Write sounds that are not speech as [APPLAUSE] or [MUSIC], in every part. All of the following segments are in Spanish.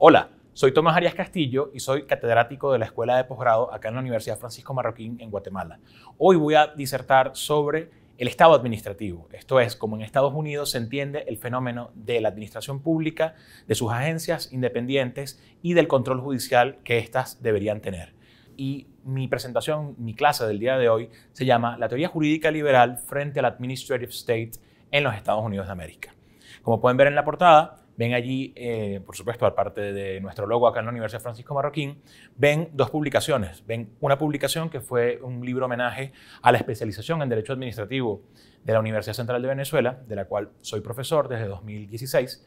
Hola, soy Tomás Arias Castillo y soy catedrático de la Escuela de Posgrado acá en la Universidad Francisco Marroquín en Guatemala. Hoy voy a disertar sobre el Estado administrativo, esto es, como en Estados Unidos se entiende el fenómeno de la administración pública, de sus agencias independientes y del control judicial que éstas deberían tener. Y mi presentación, mi clase del día de hoy se llama La teoría jurídica liberal frente al administrative state en los Estados Unidos de América. Como pueden ver en la portada, ven allí, eh, por supuesto, aparte de nuestro logo acá en la Universidad Francisco Marroquín, ven dos publicaciones. Ven una publicación que fue un libro homenaje a la especialización en Derecho Administrativo de la Universidad Central de Venezuela, de la cual soy profesor desde 2016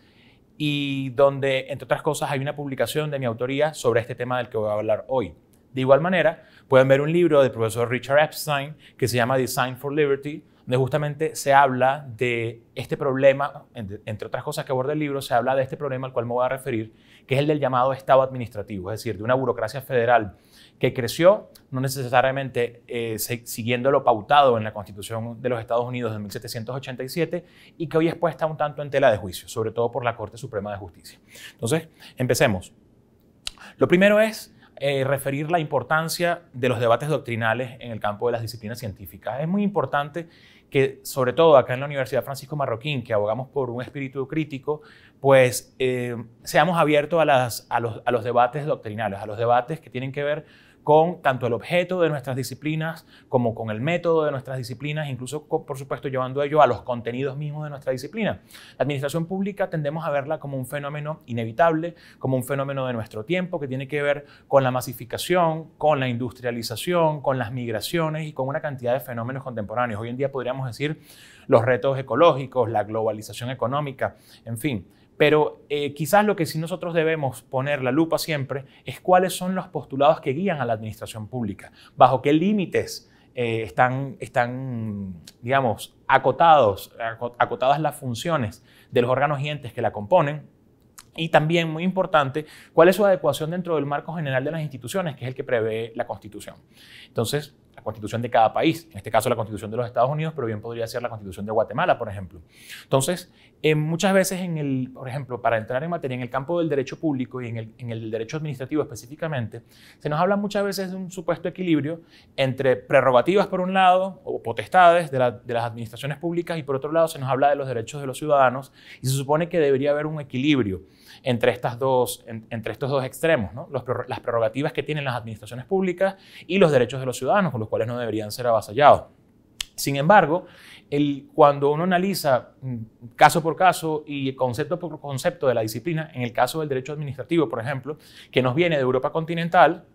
y donde, entre otras cosas, hay una publicación de mi autoría sobre este tema del que voy a hablar hoy. De igual manera, pueden ver un libro del profesor Richard Epstein que se llama Design for Liberty, donde justamente se habla de este problema, entre otras cosas que aborda el libro, se habla de este problema al cual me voy a referir, que es el del llamado Estado administrativo, es decir, de una burocracia federal que creció, no necesariamente eh, siguiendo lo pautado en la Constitución de los Estados Unidos de 1787, y que hoy es puesta un tanto en tela de juicio, sobre todo por la Corte Suprema de Justicia. Entonces, empecemos. Lo primero es eh, referir la importancia de los debates doctrinales en el campo de las disciplinas científicas. Es muy importante que, sobre todo acá en la Universidad Francisco Marroquín, que abogamos por un espíritu crítico, pues eh, seamos abiertos a, a, los, a los debates doctrinales, a los debates que tienen que ver con tanto el objeto de nuestras disciplinas como con el método de nuestras disciplinas, incluso por supuesto llevando ello a los contenidos mismos de nuestra disciplina. La administración pública tendemos a verla como un fenómeno inevitable, como un fenómeno de nuestro tiempo que tiene que ver con la masificación, con la industrialización, con las migraciones y con una cantidad de fenómenos contemporáneos. Hoy en día podríamos decir los retos ecológicos, la globalización económica, en fin. Pero eh, quizás lo que sí nosotros debemos poner la lupa siempre es cuáles son los postulados que guían a la administración pública, bajo qué límites eh, están, están, digamos, acotados, acotadas las funciones de los órganos y entes que la componen. Y también, muy importante, cuál es su adecuación dentro del marco general de las instituciones, que es el que prevé la Constitución. Entonces, la constitución de cada país, en este caso la constitución de los Estados Unidos, pero bien podría ser la constitución de Guatemala, por ejemplo. Entonces, eh, muchas veces, en el, por ejemplo, para entrar en materia en el campo del derecho público y en el, derecho administrativo específicamente, se nos habla muchas veces de un supuesto equilibrio entre prerrogativas por un lado o potestades de, de las administraciones públicas y por otro lado se nos habla de los derechos de los ciudadanos y se supone que debería haber un equilibrio entre, estos dos extremos, las prerrogativas que tienen las administraciones públicas y los derechos de los ciudadanos, con los cuales no deberían ser avasallados. Sin embargo, cuando uno analiza mm, caso por caso y concepto por concepto de la disciplina, en el caso del derecho administrativo, por ejemplo, que nos viene de Europa continental,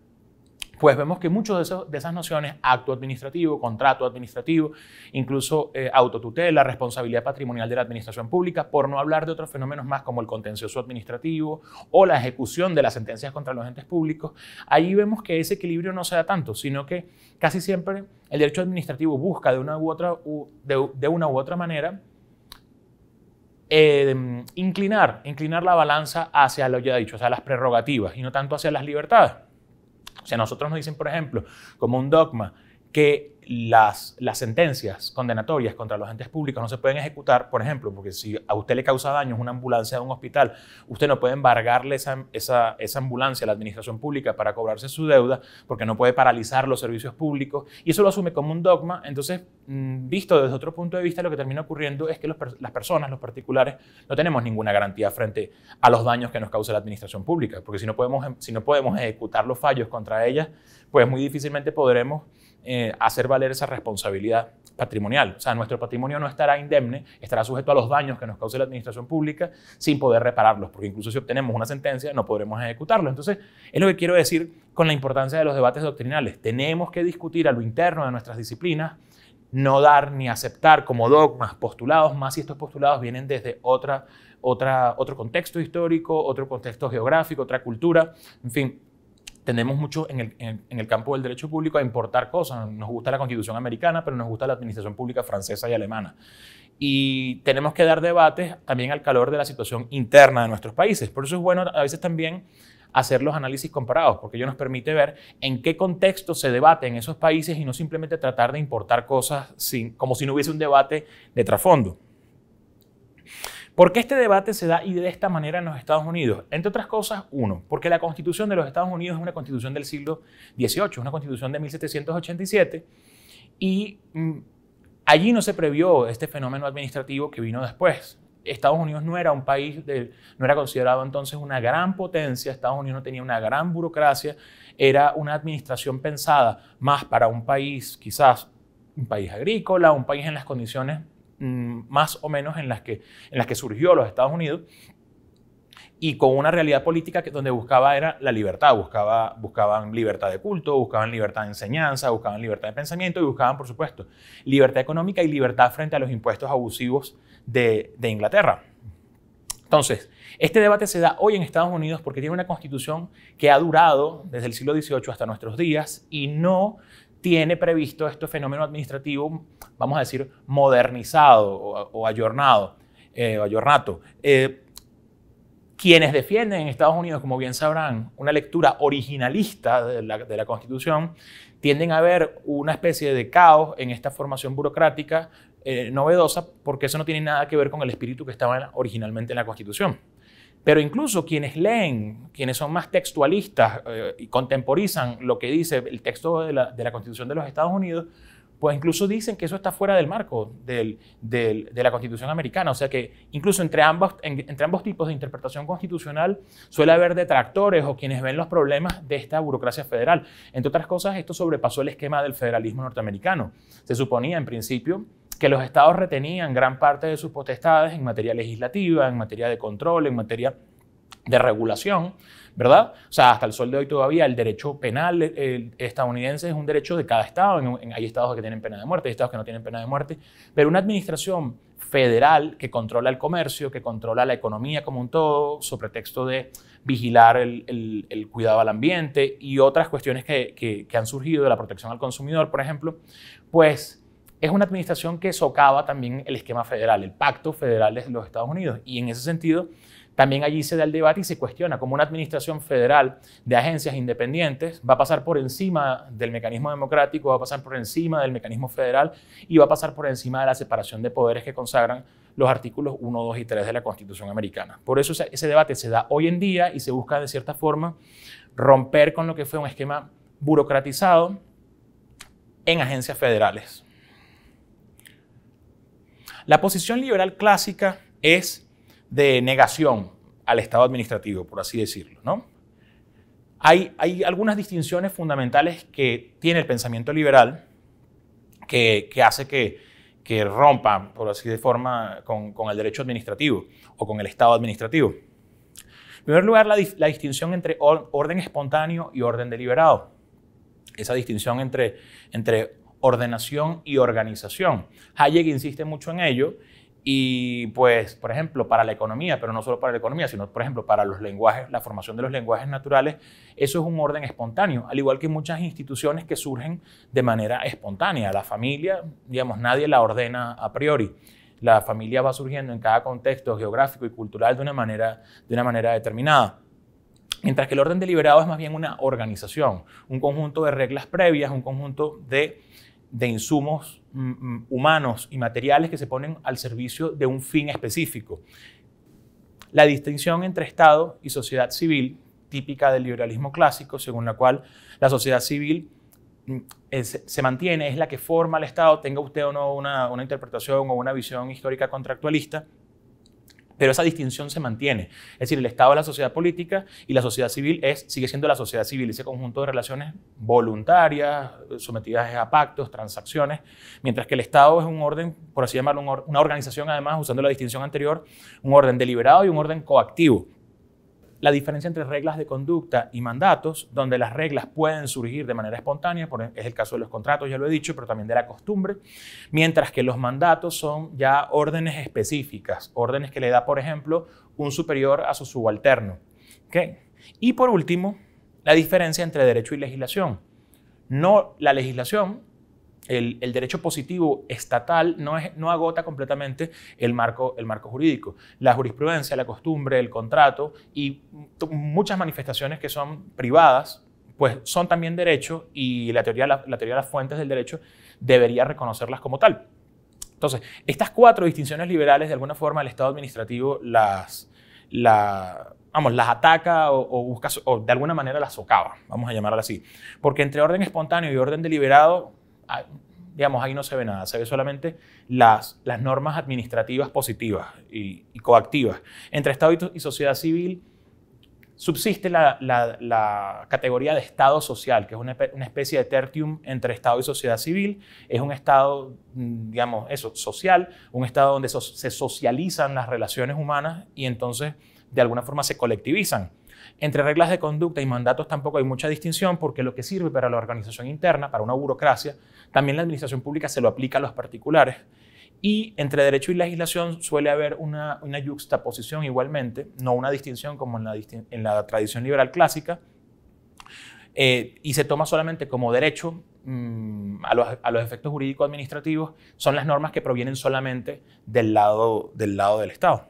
pues vemos que muchas de, esas nociones, acto administrativo, contrato administrativo, incluso eh, autotutela, responsabilidad patrimonial de la administración pública, por no hablar de otros fenómenos más como el contencioso administrativo o la ejecución de las sentencias contra los entes públicos, ahí vemos que ese equilibrio no se da tanto, sino que casi siempre el derecho administrativo busca de una u otra, de, una u otra manera eh, inclinar, inclinar la balanza hacia lo ya dicho, hacia las prerrogativas y no tanto hacia las libertades. O sea, nosotros nos dicen, por ejemplo, como un dogma, que las, sentencias condenatorias contra los entes públicos no se pueden ejecutar, por ejemplo, porque si a usted le causa daños una ambulancia de un hospital, usted no puede embargarle esa, ambulancia a la administración pública para cobrarse su deuda, porque no puede paralizar los servicios públicos, y eso lo asume como un dogma. Entonces, mm, visto desde otro punto de vista, lo que termina ocurriendo es que las personas, los particulares, no tenemos ninguna garantía frente a los daños que nos causa la administración pública, porque si no podemos, si no podemos ejecutar los fallos contra ellas, pues muy difícilmente podremos eh, hacer valer esa responsabilidad patrimonial. O sea, nuestro patrimonio no estará indemne, estará sujeto a los daños que nos cause la administración pública sin poder repararlos, porque incluso si obtenemos una sentencia no podremos ejecutarlo. Entonces, es lo que quiero decir con la importancia de los debates doctrinales. Tenemos que discutir a lo interno de nuestras disciplinas, no dar ni aceptar como dogmas postulados, más si estos postulados vienen desde otra, otra, otro contexto histórico, otro contexto geográfico, otra cultura, en fin tenemos mucho en el, el, campo del derecho público a importar cosas. Nos gusta la constitución americana, pero nos gusta la administración pública francesa y alemana. Y tenemos que dar debates también al calor de la situación interna de nuestros países. Por eso es bueno a veces también hacer los análisis comparados, porque ello nos permite ver en qué contexto se debate en esos países y no simplemente tratar de importar cosas sin, como si no hubiese un debate de trasfondo. ¿Por qué este debate se da y de esta manera en los Estados Unidos? Entre otras cosas, uno, porque la constitución de los Estados Unidos es una constitución del siglo XVIII, una constitución de 1787, y mm, allí no se previó este fenómeno administrativo que vino después. Estados Unidos no era un país, no era considerado entonces una gran potencia, Estados Unidos no tenía una gran burocracia, era una administración pensada más para un país, quizás un país agrícola, un país en las condiciones Mm, más o menos en las que, en las que surgió los Estados Unidos y con una realidad política que donde buscaba era la libertad, buscaba, buscaban libertad de culto, buscaban libertad de enseñanza, buscaban libertad de pensamiento y buscaban, por supuesto, libertad económica y libertad frente a los impuestos abusivos de, de Inglaterra. Entonces, este debate se da hoy en Estados Unidos porque tiene una constitución que ha durado desde el siglo XVIII hasta nuestros días y no tiene previsto este fenómeno administrativo, vamos a decir, modernizado o, ayornado, eh, eh, quienes defienden en Estados Unidos, como bien sabrán, una lectura originalista de la, Constitución, tienden a ver una especie de caos en esta formación burocrática eh, novedosa, porque eso no tiene nada que ver con el espíritu que estaba originalmente en la Constitución. Pero incluso quienes leen, quienes son más textualistas eh, y contemporizan lo que dice el texto de la, Constitución de los Estados Unidos, pues incluso dicen que eso está fuera del marco de la Constitución americana. O sea que incluso entre ambos, entre ambos tipos de interpretación constitucional suele haber detractores o quienes ven los problemas de esta burocracia federal. Entre otras cosas, esto sobrepasó el esquema del federalismo norteamericano. Se suponía en principio que los estados retenían gran parte de sus potestades en materia legislativa, en materia de control, en materia de regulación, ¿verdad? O sea, hasta el sol de hoy todavía el derecho penal eh, estadounidense es un derecho de cada estado. hay estados que tienen pena de muerte, hay estados que no tienen pena de muerte, pero una administración federal que controla el comercio, que controla la economía como un todo, sobre texto de vigilar el, cuidado al ambiente y otras cuestiones que, que han surgido de la protección al consumidor, por ejemplo, pues es una administración que socava también el esquema federal, el pacto federal de los Estados Unidos. Y en ese sentido, también allí se da el debate y se cuestiona cómo una administración federal de agencias independientes va a pasar por encima del mecanismo democrático, va a pasar por encima del mecanismo federal y va a pasar por encima de la separación de poderes que consagran los artículos 1, 2 y 3 de la Constitución americana. Por eso ese debate se da hoy en día y se busca de cierta forma romper con lo que fue un esquema burocratizado en agencias federales. La posición liberal clásica es de negación al Estado administrativo, por así decirlo, Hay, algunas distinciones fundamentales que tiene el pensamiento liberal que, hace que, rompa, por así de con, el derecho administrativo o con el Estado administrativo. En primer lugar, la, distinción entre orden espontáneo y orden deliberado. Esa distinción entre, entre ordenación y organización. Hayek insiste mucho en ello y pues, por ejemplo, para la economía, pero no solo para la economía, sino, por ejemplo, para los lenguajes, la formación de los lenguajes naturales, eso es un orden espontáneo, al igual que muchas instituciones que surgen de manera espontánea. La familia, digamos, nadie la ordena a priori. La familia va surgiendo en cada contexto geográfico y cultural de una manera, de una manera determinada. Mientras que el orden deliberado es más bien una organización, un conjunto de reglas previas, un conjunto de de insumos mm, mm, humanos y materiales que se ponen al servicio de un fin específico. La distinción entre Estado y sociedad civil, típica del liberalismo clásico, según la cual la sociedad civil mm, se mantiene, es la que forma al Estado, tenga usted o no una interpretación o una visión histórica contractualista, pero esa distinción se mantiene. Es decir, el Estado es la sociedad política y la sociedad civil es, sigue siendo la sociedad civil, ese conjunto de relaciones voluntarias, sometidas a pactos, transacciones, mientras que el Estado es un orden, por así llamarlo, una organización, además, usando la distinción anterior, un orden deliberado y un orden coactivo la diferencia entre reglas de conducta y mandatos, donde las reglas pueden surgir de manera espontánea, es el caso de los contratos, ya lo he dicho, pero también de la costumbre, mientras que los mandatos son ya órdenes específicas, órdenes que le da, por ejemplo, un superior a su subalterno. ¿Okay? Y por último, la diferencia entre derecho y legislación. No, la legislación el, derecho positivo estatal no, agota completamente el marco, jurídico. La jurisprudencia, la costumbre, el contrato y muchas manifestaciones que son privadas, pues son también derecho y la teoría, de las fuentes del derecho debería reconocerlas como tal. Entonces, estas cuatro distinciones liberales, de alguna forma, el Estado administrativo las, ataca o, o, busca, o de alguna manera las socava, vamos a llamarla así. Porque entre orden espontáneo y orden deliberado, digamos, ahí no se ve nada, se ve solamente las, las normas administrativas positivas y, coactivas. Entre Estado y, sociedad civil subsiste la, la, categoría de Estado social, que es una, una, especie de tertium entre Estado y sociedad civil. Es un Estado, mm, digamos, eso, social, un Estado donde se socializan las relaciones humanas y entonces de alguna forma se colectivizan. Entre reglas de conducta y mandatos tampoco hay mucha distinción porque lo que sirve para la organización interna, para una burocracia, también la administración pública se lo aplica a los particulares. Y entre derecho y legislación suele haber una, una yuxtaposición igualmente, no una distinción como en la, tradición liberal clásica, eh, y se toma solamente como derecho mm, a, los, a, los, efectos jurídicos administrativos, son las normas que provienen solamente del lado del, lado del Estado.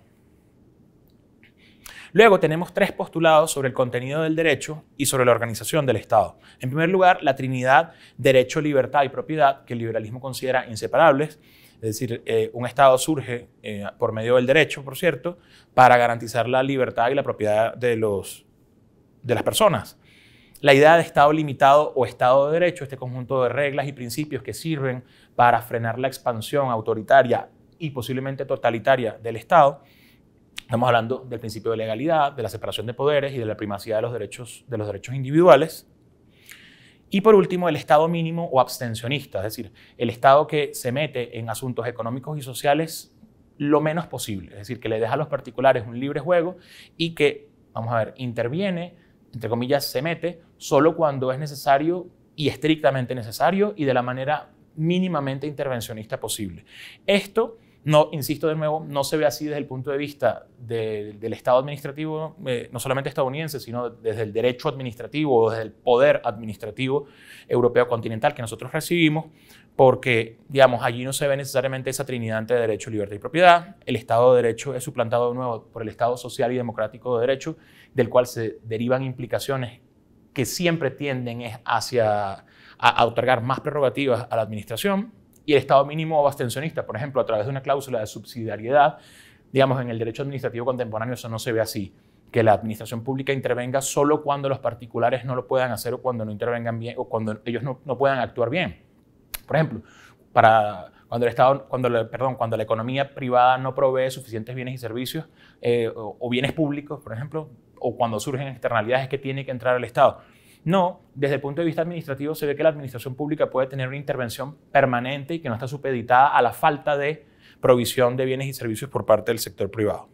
Luego tenemos tres postulados sobre el contenido del derecho y sobre la organización del Estado. En primer lugar, la trinidad derecho, libertad y propiedad, que el liberalismo considera inseparables. Es decir, eh, un Estado surge eh, por medio del derecho, por cierto, para garantizar la libertad y la propiedad de, los, de las personas. La idea de Estado limitado o Estado de Derecho, este conjunto de reglas y principios que sirven para frenar la expansión autoritaria y posiblemente totalitaria del Estado, Estamos hablando del principio de legalidad, de la separación de poderes y de la primacía de los derechos, de los derechos individuales. Y por último, el Estado mínimo o abstencionista, es decir, el Estado que se mete en asuntos económicos y sociales lo menos posible, es decir, que le deja a los particulares un libre juego y que, vamos a ver, interviene, entre comillas, se mete solo cuando es necesario y estrictamente necesario y de la manera mínimamente intervencionista posible. Esto no, insisto de nuevo, no se ve así desde el punto de vista del Estado administrativo, eh, no solamente estadounidense, sino desde el derecho administrativo o desde el poder administrativo europeo continental que nosotros recibimos, porque, digamos, allí no se ve necesariamente esa trinidad entre derecho, libertad y propiedad. El Estado de Derecho es suplantado de nuevo por el Estado social y democrático de derecho, del cual se derivan implicaciones que siempre tienden hacia a otorgar más prerrogativas a la administración y el Estado mínimo o abstencionista, por ejemplo, a través de una cláusula de subsidiariedad, digamos, en el derecho administrativo contemporáneo eso no se ve así, que la administración pública intervenga solo cuando los particulares no lo puedan hacer o cuando no intervengan bien o cuando ellos no, puedan actuar bien. Por ejemplo, para cuando el Estado, cuando la, perdón, cuando la economía privada no provee suficientes bienes y servicios eh, o, o, bienes públicos, por ejemplo, o cuando surgen externalidades que tiene que entrar el Estado. No, desde el punto de vista administrativo se ve que la administración pública puede tener una intervención permanente y que no está supeditada a la falta de provisión de bienes y servicios por parte del sector privado.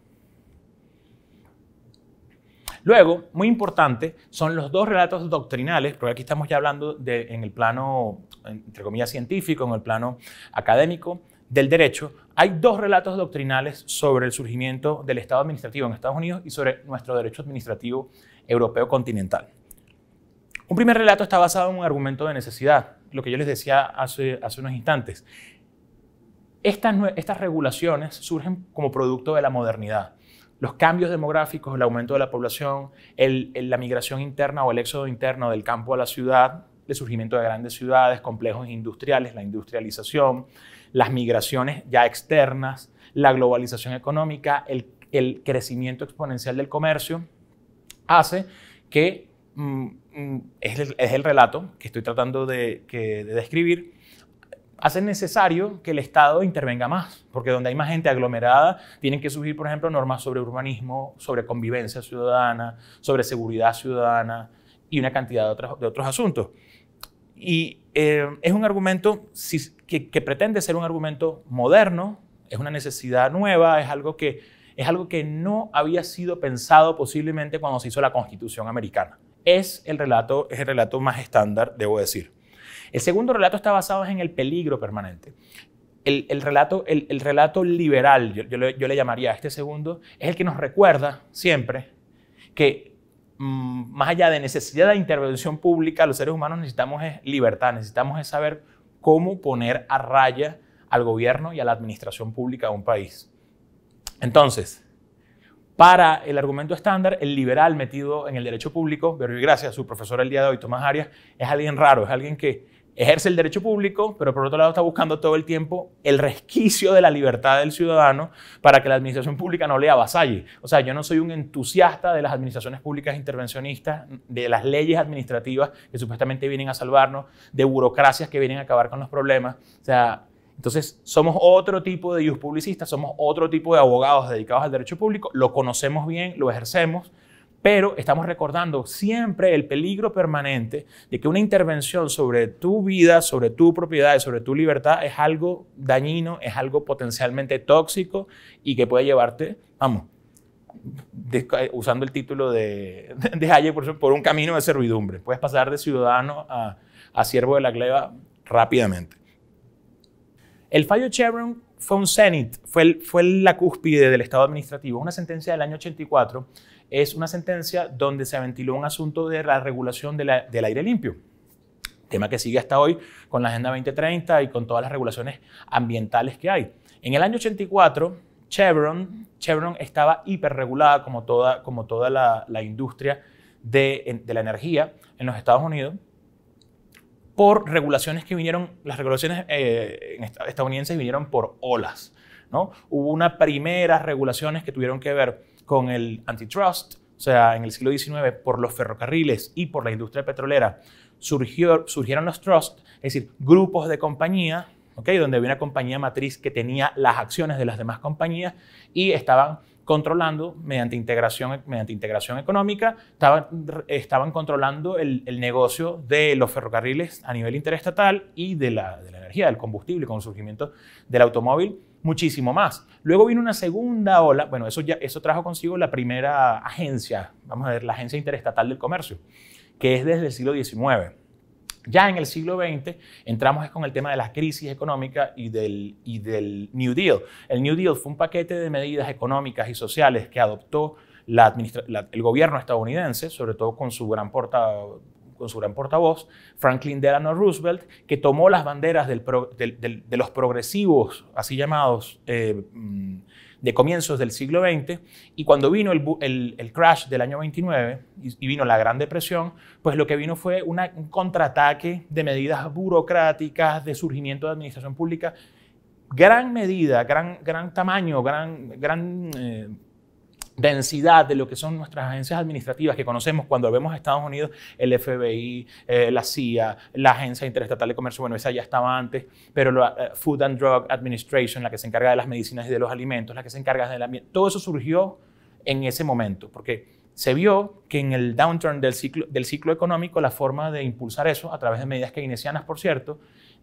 Luego, muy importante, son los dos relatos doctrinales, porque aquí estamos ya hablando en el plano, entre comillas, científico, en el plano académico del derecho. Hay dos relatos doctrinales sobre el surgimiento del Estado administrativo en Estados Unidos y sobre nuestro derecho administrativo europeo continental. Un primer relato está basado en un argumento de necesidad, lo que yo les decía hace, unos instantes. Estas, regulaciones surgen como producto de la modernidad. Los cambios demográficos, el aumento de la población, la migración interna o el éxodo interno del campo a la ciudad, el surgimiento de grandes ciudades, complejos industriales, la industrialización, las migraciones ya externas, la globalización económica, el, crecimiento exponencial del comercio, hace que mm, Mm, es el, relato que estoy tratando de, describir, hace necesario que el Estado intervenga más, porque donde hay más gente aglomerada, tienen que surgir, por ejemplo, normas sobre urbanismo, sobre convivencia ciudadana, sobre seguridad ciudadana y una cantidad de otros, asuntos. Y eh, es un argumento que, que, pretende ser un argumento moderno, es una necesidad nueva, es algo, que, es algo que no había sido pensado posiblemente cuando se hizo la Constitución americana es el relato, es el relato más estándar, debo decir. El segundo relato está basado en el peligro permanente. El, relato, el, relato, liberal, yo, le, llamaría a este segundo, es el que nos recuerda siempre que mm, más allá de necesidad de intervención pública, los seres humanos necesitamos libertad, necesitamos saber cómo poner a raya al gobierno y a la administración pública de un país. Entonces, para el argumento estándar, el liberal metido en el derecho público, pero gracias a su profesor el día de hoy, Tomás Arias, es alguien raro, es alguien que ejerce el derecho público, pero por otro lado está buscando todo el tiempo el resquicio de la libertad del ciudadano para que la administración pública no le avasalle. O sea, yo no soy un entusiasta de las administraciones públicas intervencionistas, de las leyes administrativas que supuestamente vienen a salvarnos, de burocracias que vienen a acabar con los problemas. O sea, entonces, somos otro tipo de publicistas, somos otro tipo de abogados dedicados al derecho público, lo conocemos bien, lo ejercemos, pero estamos recordando siempre el peligro permanente de que una intervención sobre tu vida, sobre tu propiedad, sobre tu libertad es algo dañino, es algo potencialmente tóxico y que puede llevarte, vamos, usando el título de, [LAUGHS] de Hayek, por, por, un camino de servidumbre. Puedes pasar de ciudadano a, a siervo de la gleba rápidamente. El fallo Chevron fue un Senate, fue, la cúspide del Estado administrativo, una sentencia del año 84, es una sentencia donde se ventiló un asunto de la regulación del aire limpio tema que sigue hasta hoy con la Agenda 2030 y con todas las regulaciones ambientales que hay. En el año 84, Chevron, Chevron estaba hiperregulada como toda, como toda la, industria de la energía en los Estados Unidos por regulaciones que vinieron, las regulaciones eh, estadounidenses vinieron por olas. ¿no? Hubo unas primeras regulaciones que tuvieron que ver con el antitrust, o sea, en el siglo XIX, por los ferrocarriles y por la industria petrolera, surgieron los trusts, es decir, grupos de compañía, ¿okay? donde había una compañía matriz que tenía las acciones de las demás compañías y estaban controlando mediante integración, mediante integración económica, estaban, estaban controlando el, negocio de los ferrocarriles a nivel interestatal y de la, energía, del combustible, con el surgimiento del automóvil, muchísimo más. Luego vino una segunda ola, bueno, eso, ya, eso trajo consigo la primera agencia, vamos a ver, la Agencia Interestatal del Comercio, que es desde el siglo XIX ya en el siglo XX entramos con el tema de la crisis económica y del, y del New Deal. El New Deal fue un paquete de medidas económicas y sociales que adoptó la el gobierno estadounidense, sobre todo con su gran portavoz con su gran portavoz, Franklin Delano Roosevelt, que tomó las banderas de los progresivos, así llamados, eh, mm, de comienzos del siglo XX, y cuando vino el, el, crash del año 29 y, vino la Gran Depresión, pues lo que vino fue una, un contraataque de medidas burocráticas, de surgimiento de administración pública, gran medida, gran, gran tamaño, gran, gran eh, densidad de lo que son nuestras agencias administrativas que conocemos cuando vemos a Estados Unidos, el FBI, eh, la CIA, la Agencia Interestatal de Comercio, bueno, esa ya estaba antes, pero la eh, Food and Drug Administration, la que se encarga de las medicinas y de los alimentos, la que se encarga del ambiente, todo eso surgió en ese momento, porque se vio que en el downturn del ciclo, del ciclo económico, la forma de impulsar eso, a través de medidas keynesianas, por cierto,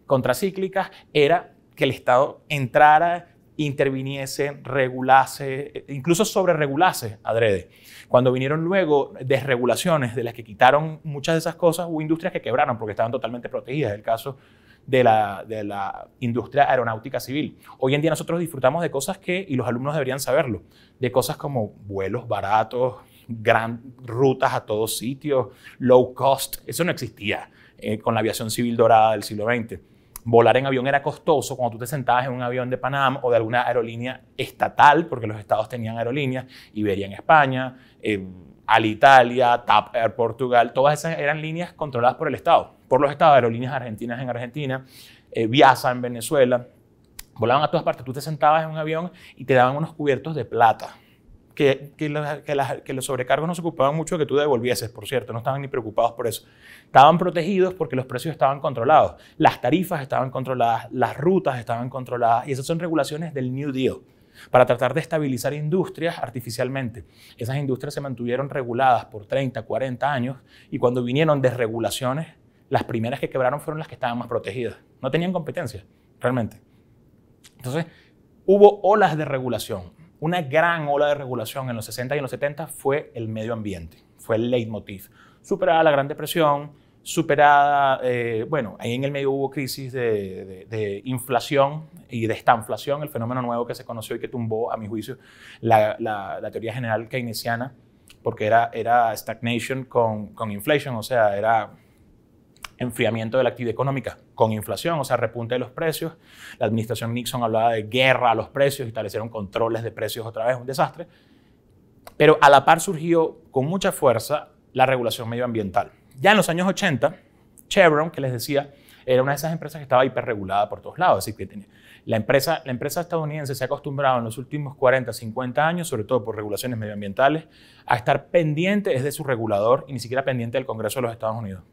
contracíclicas, era que el Estado entrara interviniese, regulase, e incluso sobreregulase adrede. Cuando vinieron luego desregulaciones de las que quitaron muchas de esas cosas, hubo industrias que quebraron porque estaban totalmente protegidas. El caso de la, de la, industria aeronáutica civil. Hoy en día nosotros disfrutamos de cosas que, y los alumnos deberían saberlo, de cosas como vuelos baratos, gran, rutas a todos sitios, low cost, eso no existía eh, con la aviación civil dorada del siglo XX volar en avión era costoso cuando tú te sentabas en un avión de Panam o de alguna aerolínea estatal, porque los estados tenían aerolíneas, Iberia en España, eh, Alitalia, TAP Air Portugal, todas esas eran líneas controladas por el estado, por los estados, aerolíneas argentinas en Argentina, Viaza eh, Viasa en Venezuela, volaban a todas partes, tú te sentabas en un avión y te daban unos cubiertos de plata que, que, los sobrecargos no se ocupaban mucho de que tú devolvieses, por cierto, no estaban ni preocupados por eso. Estaban protegidos porque los precios estaban controlados, las tarifas estaban controladas, las rutas estaban controladas y esas son regulaciones del New Deal para tratar de estabilizar industrias artificialmente. Esas industrias se mantuvieron reguladas por 30, 40 años y cuando vinieron desregulaciones, las primeras que quebraron fueron las que estaban más protegidas. No tenían competencia, realmente. Entonces, hubo olas de regulación. Una gran ola de regulación en los 60 y en los 70 fue el medio ambiente, fue el leitmotiv. Superada la Gran Depresión, superada, eh, bueno, ahí en el medio hubo crisis de, de, inflación y de estanflación, el fenómeno nuevo que se conoció y que tumbó, a mi juicio, la, la, teoría general keynesiana, porque era, era stagnation con, con inflation, o sea, era enfriamiento de la actividad económica con inflación, o sea, repunte de los precios. La administración Nixon hablaba de guerra a los precios, establecieron controles de precios otra vez, un desastre. Pero a la par surgió con mucha fuerza la regulación medioambiental. Ya en los años 80, Chevron, que les decía, era una de esas empresas que estaba hiperregulada por todos lados. Así que la, empresa, la empresa estadounidense se ha acostumbrado en los últimos 40, 50 años, sobre todo por regulaciones medioambientales, a estar pendiente de su regulador y ni siquiera pendiente del Congreso de los Estados Unidos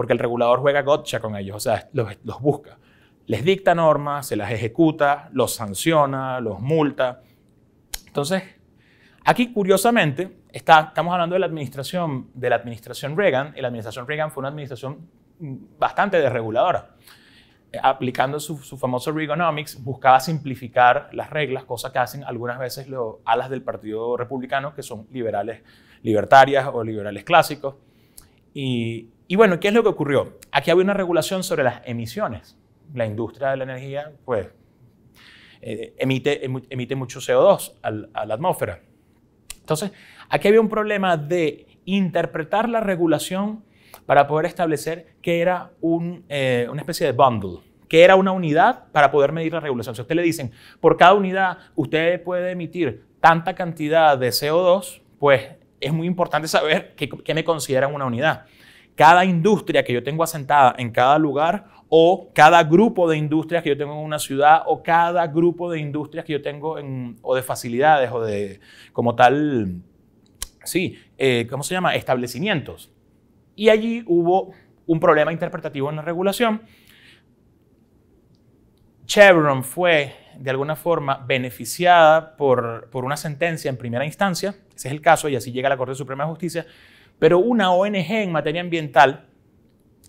porque el regulador juega gotcha con ellos, o sea, los, busca. Les dicta normas, se las ejecuta, los sanciona, los multa. Entonces, aquí curiosamente, está, estamos hablando de la, administración, de la administración Reagan, y la administración Reagan fue una administración mm, bastante desreguladora eh, aplicando su, su, famoso Reaganomics, buscaba simplificar las reglas, cosa que hacen algunas veces las alas del Partido Republicano, que son liberales libertarias o liberales clásicos. Y y bueno, ¿qué es lo que ocurrió? Aquí había una regulación sobre las emisiones. La industria de la energía, pues, eh, emite, mucho CO2 a la atmósfera. Entonces, aquí había un problema de interpretar la regulación para poder establecer que era eh, una especie de bundle, que era una unidad para poder medir la regulación. Si a usted le dicen, por cada unidad usted puede emitir tanta cantidad de CO2, pues es muy importante saber qué, me consideran una unidad cada industria que yo tengo asentada en cada lugar o cada grupo de industrias que yo tengo en una ciudad o cada grupo de industrias que yo tengo o de facilidades o de como tal, sí, eh, ¿cómo se llama? Establecimientos. Y allí hubo un problema interpretativo en la regulación. Chevron fue de alguna forma beneficiada por, por una sentencia en primera instancia, ese es el caso y así llega a la Corte Suprema de Justicia, pero una ONG en materia ambiental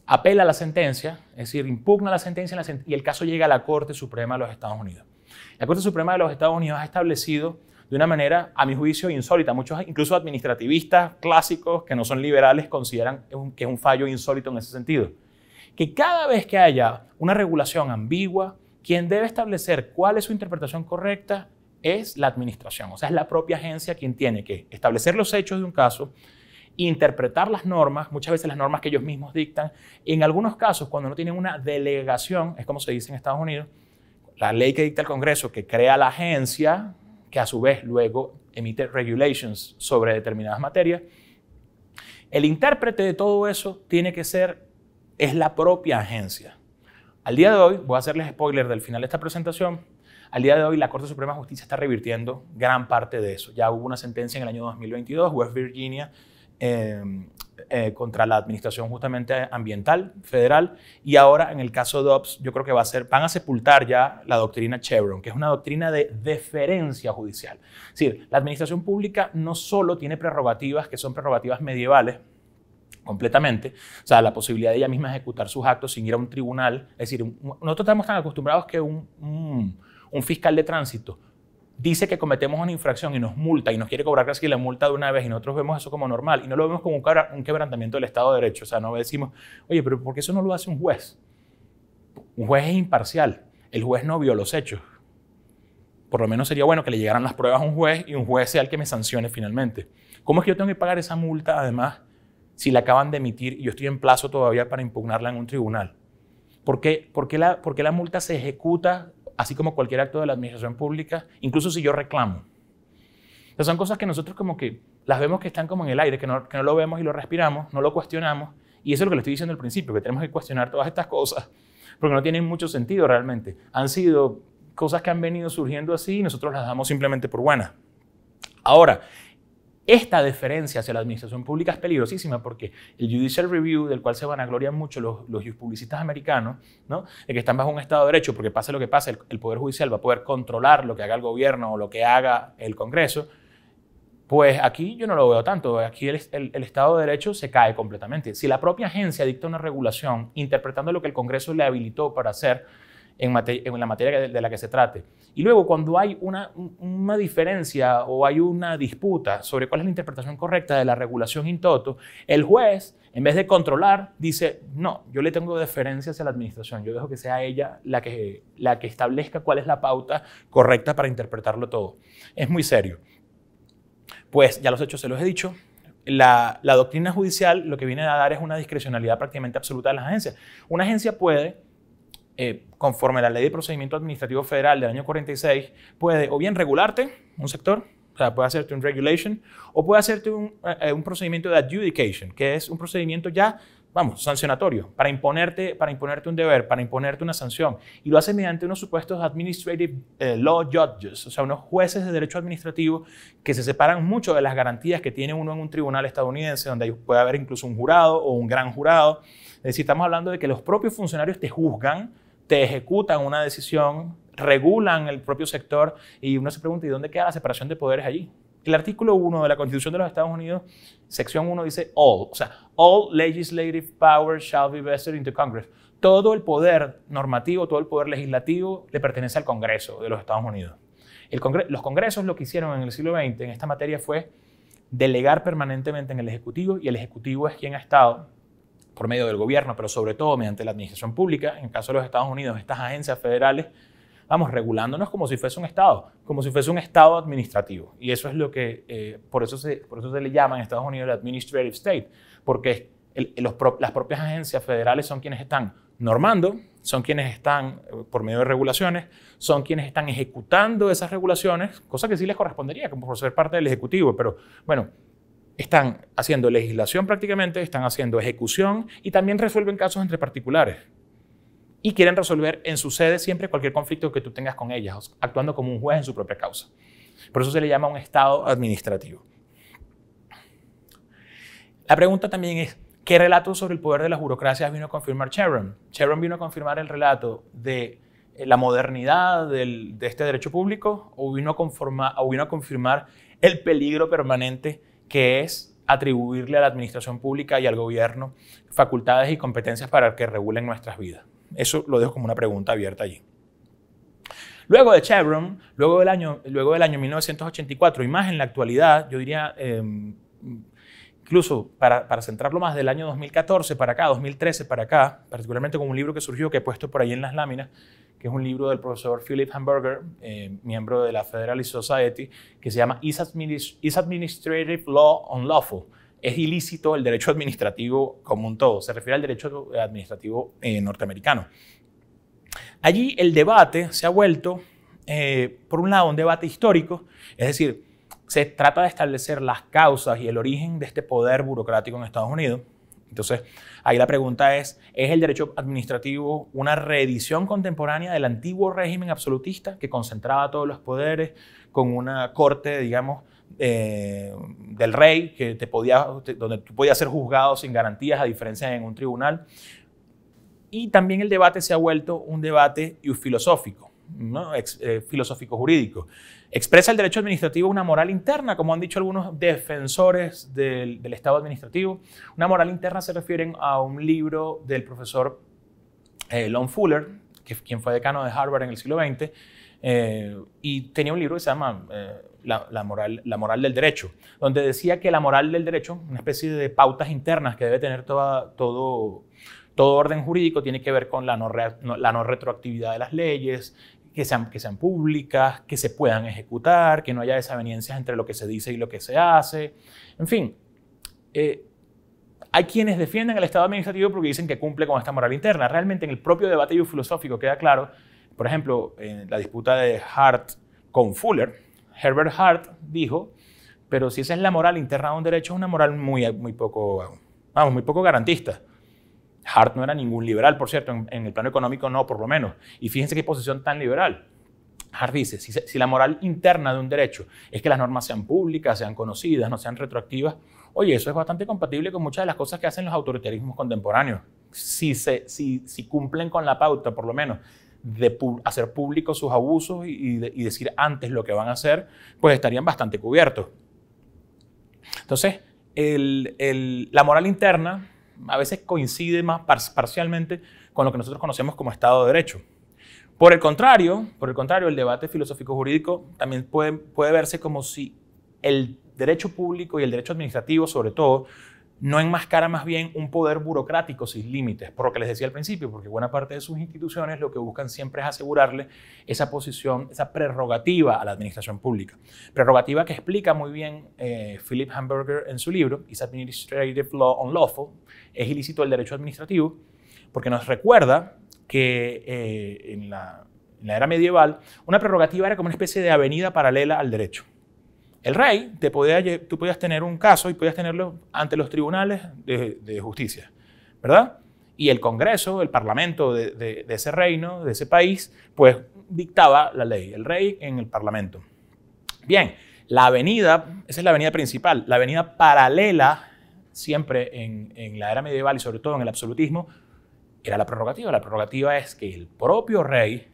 apela a la sentencia, es decir, impugna la sentencia y el caso llega a la Corte Suprema de los Estados Unidos. La Corte Suprema de los Estados Unidos ha establecido de una manera, a mi juicio, insólita. Muchos, incluso administrativistas clásicos que no son liberales, consideran que es un fallo insólito en ese sentido. Que cada vez que haya una regulación ambigua, quien debe establecer cuál es su interpretación correcta es la administración, o sea, es la propia agencia quien tiene que establecer los hechos de un caso, interpretar las normas, muchas veces las normas que ellos mismos dictan. En algunos casos, cuando no tienen una delegación, es como se dice en Estados Unidos, la ley que dicta el Congreso, que crea la agencia, que a su vez luego emite regulations sobre determinadas materias, el intérprete de todo eso tiene que ser, es la propia agencia. Al día de hoy, voy a hacerles spoiler del final de esta presentación, al día de hoy la Corte Suprema de Justicia está revirtiendo gran parte de eso. Ya hubo una sentencia en el año 2022, West Virginia Em, eh, contra la administración justamente ambiental federal y ahora en el caso de OPS, yo creo que va a ser, van a sepultar ya la doctrina Chevron, que es una doctrina de deferencia judicial. Es decir, la administración pública no solo tiene prerrogativas que son prerrogativas medievales, completamente, o sea, la posibilidad de ella misma ejecutar sus actos sin ir a un tribunal, es decir, nosotros estamos tan acostumbrados que un fiscal de tránsito dice que cometemos una infracción y nos multa y nos quiere cobrar casi la multa de una vez y nosotros vemos eso como normal y no lo vemos como un, quebrantamiento del Estado de Derecho. O sea, no decimos, oye, pero ¿por qué eso no lo hace un juez? Un juez es imparcial. El juez no vio los hechos. Por lo menos sería bueno que le llegaran las pruebas a un juez y un juez sea el que me sancione finalmente. ¿Cómo es que yo tengo que pagar esa multa además si la acaban de emitir y yo estoy en plazo todavía para impugnarla en un tribunal? ¿Por qué, la, por la multa se ejecuta así como cualquier acto de la administración pública, incluso si yo reclamo. son cosas que nosotros como que las vemos que están como en el aire, que no, que no lo vemos y lo respiramos, no lo cuestionamos, y eso es lo que le estoy diciendo al principio, que tenemos que cuestionar todas estas cosas, porque no tienen mucho sentido realmente. Han sido cosas que han venido surgiendo así y nosotros las damos simplemente por buenas. Ahora, esta deferencia hacia la administración pública es peligrosísima porque el Judicial Review, del cual se van vanaglorian mucho los, los publicistas americanos, ¿no? de que están bajo un Estado de Derecho, porque pase lo que pase, el, Poder Judicial va a poder controlar lo que haga el gobierno o lo que haga el Congreso, pues aquí yo no lo veo tanto. Aquí el, el, Estado de Derecho se cae completamente. Si la propia agencia dicta una regulación interpretando lo que el Congreso le habilitó para hacer, en, la materia de, la que se trate. Y luego, cuando hay una, diferencia o hay una disputa sobre cuál es la interpretación correcta de la regulación in toto, el juez, en vez de controlar, dice, no, yo le tengo deferencia a la administración, yo dejo que sea ella la que, la que establezca cuál es la pauta correcta para interpretarlo todo. Es muy serio. Pues ya los hechos se los he dicho, la, la, doctrina judicial lo que viene a dar es una discrecionalidad prácticamente absoluta de las agencias. Una agencia puede eh, conforme la Ley de Procedimiento Administrativo Federal del año 46, puede o bien regularte un sector, o sea, puede hacerte un regulation, o puede hacerte eh, eh, un, procedimiento de adjudication, que es un procedimiento ya vamos, sancionatorio, para imponerte, para imponerte un deber, para imponerte una sanción. Y lo hace mediante unos supuestos administrative law judges, o sea, unos jueces de derecho administrativo que se separan mucho de las garantías que tiene uno en un tribunal estadounidense, donde puede haber incluso un jurado o un gran jurado. Es decir, estamos hablando de que los propios funcionarios te juzgan te ejecutan una decisión, regulan el propio sector y uno se pregunta, ¿y dónde queda la separación de poderes allí? El artículo 1 de la Constitución de los Estados Unidos, sección 1, dice all, o sea, all legislative power shall be vested into Congress. Todo el poder normativo, todo el poder legislativo le pertenece al Congreso de los Estados Unidos. los congresos lo que hicieron en el siglo XX en esta materia fue delegar permanentemente en el Ejecutivo y el Ejecutivo es quien ha estado por medio del gobierno, pero sobre todo mediante la administración pública, en el caso de los Estados Unidos, estas agencias federales, vamos, regulándonos como si fuese un Estado, como si fuese un Estado administrativo. Y eso es lo que, eh, por, eso se, por eso se le llama en Estados Unidos el Administrative State, porque las propias agencias federales son quienes están normando, son quienes están, eh, por medio de regulaciones, son quienes están ejecutando esas regulaciones, cosa que sí les correspondería como por ser parte del Ejecutivo, pero bueno, están haciendo legislación prácticamente, están haciendo ejecución y también resuelven casos entre particulares. Y quieren resolver en su sede siempre cualquier conflicto que tú tengas con ellas, actuando como un juez en su propia causa. Por eso se le llama un estado administrativo. La pregunta también es, ¿qué relato sobre el poder de las burocracias vino a confirmar Chevron? ¿Chevron vino a confirmar el relato de eh, la modernidad del, de este derecho público o vino, o vino a confirmar el peligro permanente que es atribuirle a la administración pública y al gobierno facultades y competencias para que regulen nuestras vidas. Eso lo dejo como una pregunta abierta allí. Luego de Chevron, luego del año, luego del año 1984 y más en la actualidad, yo diría, em, incluso para, para, centrarlo más, del año 2014 para acá, 2013 para acá, particularmente con un libro que surgió que he puesto por ahí en las láminas, que es un libro del profesor Philip Hamburger, eh, miembro de la Federalist Society, que se llama Is, Administrative Law Unlawful? es ilícito el derecho administrativo como un todo, se refiere al derecho administrativo eh, norteamericano. Allí el debate se ha vuelto, eh, por un lado, un debate histórico, es decir, se trata de establecer las causas y el origen de este poder burocrático en Estados Unidos. Entonces, ahí la pregunta es, ¿es el derecho administrativo una reedición contemporánea del antiguo régimen absolutista que concentraba todos los poderes con una corte, digamos, eh, del rey, que te podía, donde tú podías ser juzgado sin garantías, a diferencia de en un tribunal? Y también el debate se ha vuelto un debate eh, filosófico, ¿no? filosófico-jurídico. Expresa el derecho administrativo una moral interna, como han dicho algunos defensores del, Estado administrativo. Una moral interna se refiere a un libro del profesor eh, Fuller, quien fue decano de Harvard en el siglo XX, eh, y tenía un libro que se llama eh, la, moral, del derecho, donde decía que la moral del derecho, una especie de pautas internas que debe tener todo, orden jurídico, tiene que ver con la no retroactividad de las leyes, que sean, que sean públicas, que se puedan ejecutar, que no haya desavenencias entre lo que se dice y lo que se hace. En fin, eh, hay quienes defienden el Estado administrativo porque dicen que cumple con esta moral interna. Realmente en el propio debate filosófico queda claro, por ejemplo, en la disputa de Hart con Fuller, Herbert Hart dijo, pero si esa es la moral interna de un derecho, es una moral muy, muy, poco, vamos, muy poco garantista. Hart no era ningún liberal, por cierto, en, el plano económico no, por lo menos. Y fíjense qué posición tan liberal. Hart dice, si, la moral interna de un derecho es que las normas sean públicas, sean conocidas, no sean retroactivas, oye, eso es bastante compatible con muchas de las cosas que hacen los autoritarismos contemporáneos. Si, cumplen con la pauta, por lo menos, de hacer públicos sus abusos y, decir antes lo que van a hacer, pues estarían bastante cubiertos. Entonces, la moral interna a veces coincide más parcialmente con lo que nosotros conocemos como Estado de Derecho. Por el contrario, por el, contrario el debate filosófico-jurídico también puede verse como si el derecho público y el derecho administrativo, sobre todo, no enmascara más bien un poder burocrático sin límites, por lo que les decía al principio, porque buena parte de sus instituciones lo que buscan siempre es asegurarle esa posición, esa prerrogativa a la administración pública. Prerrogativa que explica muy bien eh, Philip Hamburger en su libro, Is Administrative Law Unlawful? Es ilícito el derecho administrativo, porque nos recuerda que eh, en la era medieval una prerrogativa era como una especie de avenida paralela al derecho el rey, te podía, tú podías tener un caso y podías tenerlo ante los tribunales de, justicia, ¿verdad? Y el Congreso, el Parlamento de, ese reino, de ese país, pues dictaba la ley, el rey en el Parlamento. Bien, la avenida, esa es la avenida principal, la avenida paralela siempre en, en la era medieval y sobre todo en el absolutismo, era la prerrogativa. La prerrogativa es que el propio rey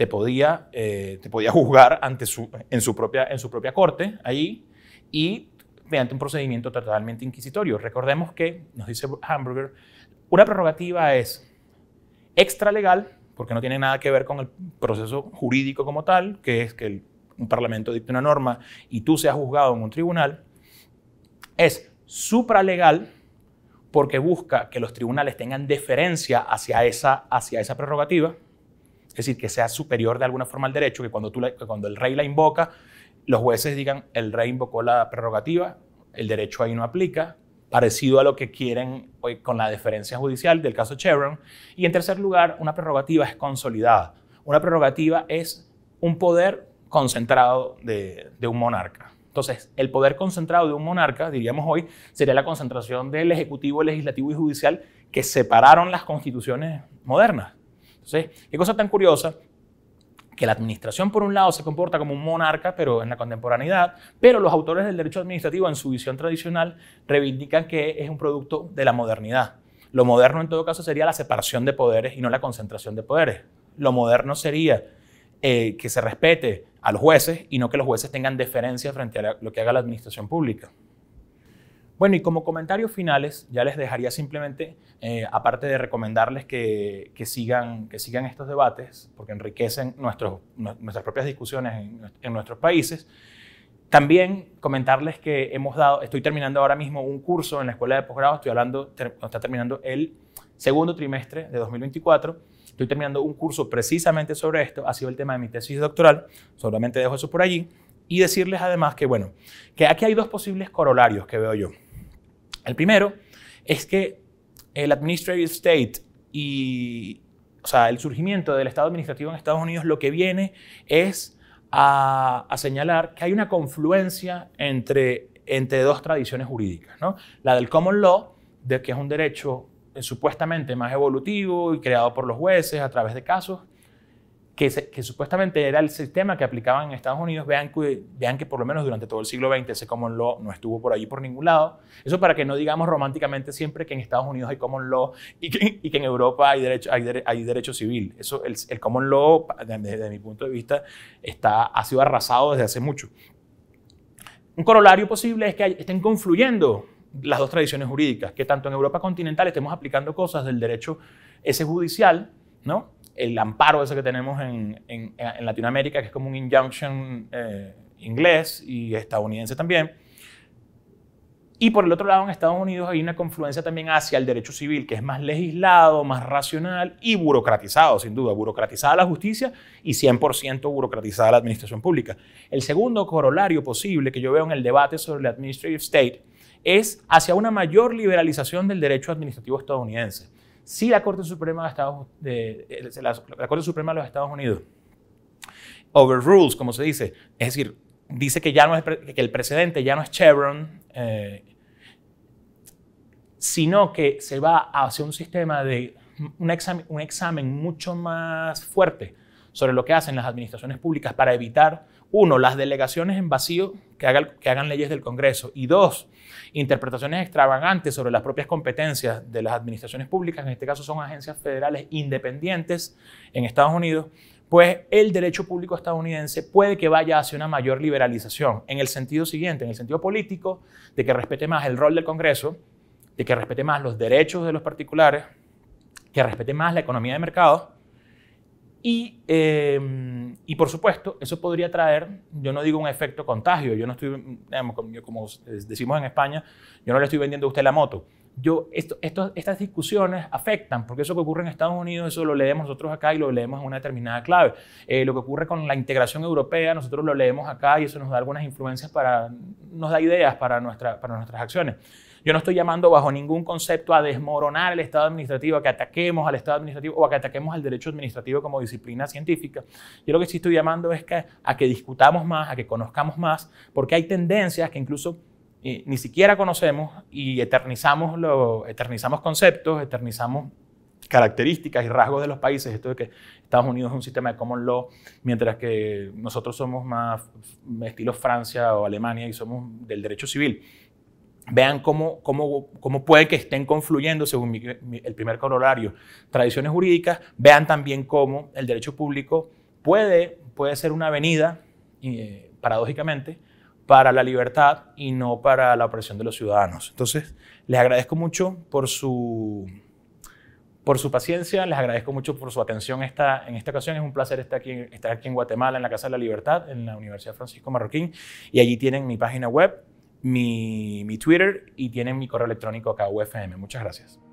te podía, eh, te podía juzgar ante su, en, su propia, en su propia corte ahí y mediante un procedimiento totalmente inquisitorio. Recordemos que, nos dice Hamburger, una prerrogativa es extralegal, porque no tiene nada que ver con el proceso jurídico como tal, que es que un parlamento dicte una norma y tú seas juzgado en un tribunal, es supralegal porque busca que los tribunales tengan deferencia hacia esa, hacia esa prerrogativa es decir, que sea superior de alguna forma al derecho, que cuando, tú cuando el rey la invoca, los jueces digan, el rey invocó la prerrogativa, el derecho ahí no aplica, parecido a lo que quieren hoy pues, con la deferencia judicial del caso Chevron. Y en tercer lugar, una prerrogativa es consolidada. Una prerrogativa es un poder concentrado de un monarca. Entonces, el poder concentrado de un monarca, diríamos hoy, sería la concentración del Ejecutivo, Legislativo y Judicial que separaron las constituciones modernas. Entonces, qué cosa tan curiosa que la administración, por un lado, se comporta como un monarca, pero en la contemporaneidad, pero los autores del derecho administrativo, en su visión tradicional, reivindican que es un producto de la modernidad. Lo moderno, en todo caso, sería la separación de poderes y no la concentración de poderes. Lo moderno sería eh, que se respete a los jueces y no que los jueces tengan deferencia frente a lo que haga la administración pública. Bueno, y como comentarios finales, ya les dejaría simplemente, eh, aparte de recomendarles que, que, sigan, que sigan estos debates, porque enriquecen nuestros, nuestras propias discusiones en, nuestros países, también comentarles que hemos dado, estoy terminando ahora mismo un curso en la escuela de posgrado, estoy hablando, está terminando el segundo trimestre de 2024. Estoy terminando un curso precisamente sobre esto, ha sido el tema de mi tesis doctoral, solamente dejo eso por allí. Y decirles además que, bueno, que aquí hay dos posibles corolarios que veo yo. El primero es que el administrative state y, el surgimiento del Estado administrativo en Estados Unidos lo que viene es a, señalar que hay una confluencia entre, dos tradiciones jurídicas, La del common law, de que es un derecho supuestamente más evolutivo y creado por los jueces a través de casos, que, supuestamente era el sistema que aplicaban en Estados Unidos, vean que, vean que por lo menos durante todo el siglo XX ese common law no estuvo por ahí por ningún lado. Eso para que no digamos románticamente siempre que en Estados Unidos hay common law y que, en Europa hay derecho, hay, derecho civil. Eso, el, el common law, desde, mi punto de vista, está, ha sido arrasado desde hace mucho. Un corolario posible es que estén confluyendo las dos tradiciones jurídicas, que tanto en Europa continental estemos aplicando cosas del derecho ese judicial, ¿no? el amparo ese que tenemos en, en, Latinoamérica, que es como un injunction eh, inglés y estadounidense también. Y por el otro lado, en Estados Unidos hay una confluencia también hacia el derecho civil, que es más legislado, más racional y burocratizado, sin duda. Burocratizada la justicia y 100% burocratizada la administración pública. El segundo corolario posible que yo veo en el debate sobre el administrative state es hacia una mayor liberalización del derecho administrativo estadounidense. Si la Corte Suprema de eh, Suprema de los Estados Unidos overrules, como se dice, es decir, dice que, ya no es, que el precedente ya no es Chevron, eh, sino que se va hacia un sistema de un examen mucho más fuerte sobre lo que hacen las administraciones públicas para evitar uno, las delegaciones en vacío que, hagan leyes del Congreso y dos, interpretaciones extravagantes sobre las propias competencias de las administraciones públicas, en este caso son agencias federales independientes en Estados Unidos, pues el derecho público estadounidense puede que vaya hacia una mayor liberalización, en el sentido siguiente, en el sentido político, de que respete más el rol del Congreso, de que respete más los derechos de los particulares, que respete más la economía de mercado Em, y, por supuesto, eso podría traer, yo no digo un efecto contagio, yo no estoy, como decimos en España, yo no le estoy vendiendo a usted la moto. Yo, estas discusiones afectan, porque eso que ocurre en Estados Unidos, eso lo leemos nosotros acá y lo leemos en una determinada clave. Eh, lo que ocurre con la integración europea, nosotros lo leemos acá y eso nos da algunas influencias para, nos da ideas para, nuestra, para nuestras acciones. Yo no estoy llamando bajo ningún concepto a desmoronar el Estado administrativo, a que ataquemos al Estado administrativo o a que ataquemos al derecho administrativo como disciplina científica. Yo lo que sí estoy llamando es que, a que discutamos más, a que conozcamos más, porque hay tendencias que incluso eh, ni siquiera conocemos y eternizamos, lo, eternizamos conceptos, eternizamos características y rasgos de los países, esto de que Estados Unidos es un sistema de common law, mientras que nosotros somos más estilo Francia o Alemania y somos del derecho civil vean cómo, cómo, cómo, puede que estén confluyendo, según el primer corolario, tradiciones jurídicas, vean también cómo el derecho público puede, puede ser una avenida, eh, paradójicamente, para la libertad y no para la opresión de los ciudadanos. Entonces, les agradezco mucho por su, por su paciencia, les agradezco mucho por su atención esta, en esta ocasión. Es un placer estar aquí, estar aquí en Guatemala, en la Casa de la Libertad, en la Universidad Francisco Marroquín, y allí tienen mi página web mi, mi Twitter y tienen mi correo electrónico acá, UFM. Muchas gracias.